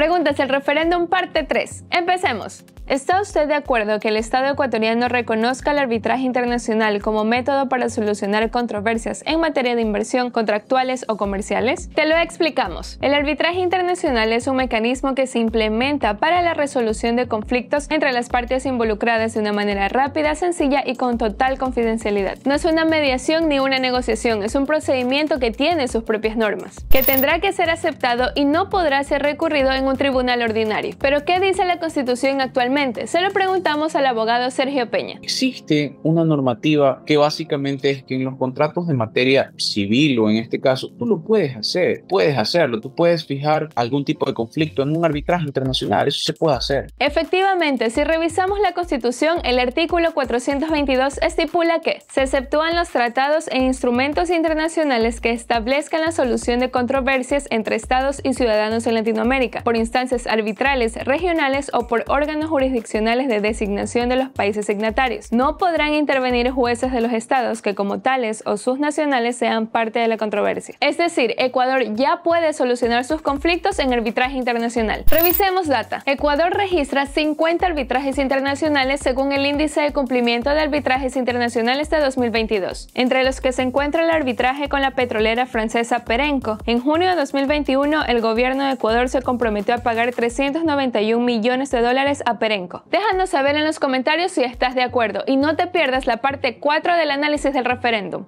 Preguntas el referéndum parte 3. Empecemos. ¿Está usted de acuerdo que el Estado ecuatoriano reconozca el arbitraje internacional como método para solucionar controversias en materia de inversión contractuales o comerciales? Te lo explicamos. El arbitraje internacional es un mecanismo que se implementa para la resolución de conflictos entre las partes involucradas de una manera rápida, sencilla y con total confidencialidad. No es una mediación ni una negociación, es un procedimiento que tiene sus propias normas, que tendrá que ser aceptado y no podrá ser recurrido en un tribunal ordinario. Pero ¿qué dice la Constitución actualmente? se lo preguntamos al abogado Sergio Peña. Existe una normativa que básicamente es que en los contratos de materia civil o en este caso, tú lo puedes hacer, puedes hacerlo, tú puedes fijar algún tipo de conflicto en un arbitraje internacional, eso se puede hacer. Efectivamente, si revisamos la Constitución, el artículo 422 estipula que se exceptúan los tratados e instrumentos internacionales que establezcan la solución de controversias entre estados y ciudadanos en Latinoamérica por instancias arbitrales, regionales o por órganos jurisdiccionales jurisdiccionales de designación de los países signatarios. No podrán intervenir jueces de los estados que como tales o sus nacionales sean parte de la controversia. Es decir, Ecuador ya puede solucionar sus conflictos en arbitraje internacional. Revisemos data. Ecuador registra 50 arbitrajes internacionales según el índice de cumplimiento de arbitrajes internacionales de 2022, entre los que se encuentra el arbitraje con la petrolera francesa Perenco. En junio de 2021, el gobierno de Ecuador se comprometió a pagar 391 millones de dólares a Perenco Déjanos saber en los comentarios si estás de acuerdo y no te pierdas la parte 4 del análisis del referéndum.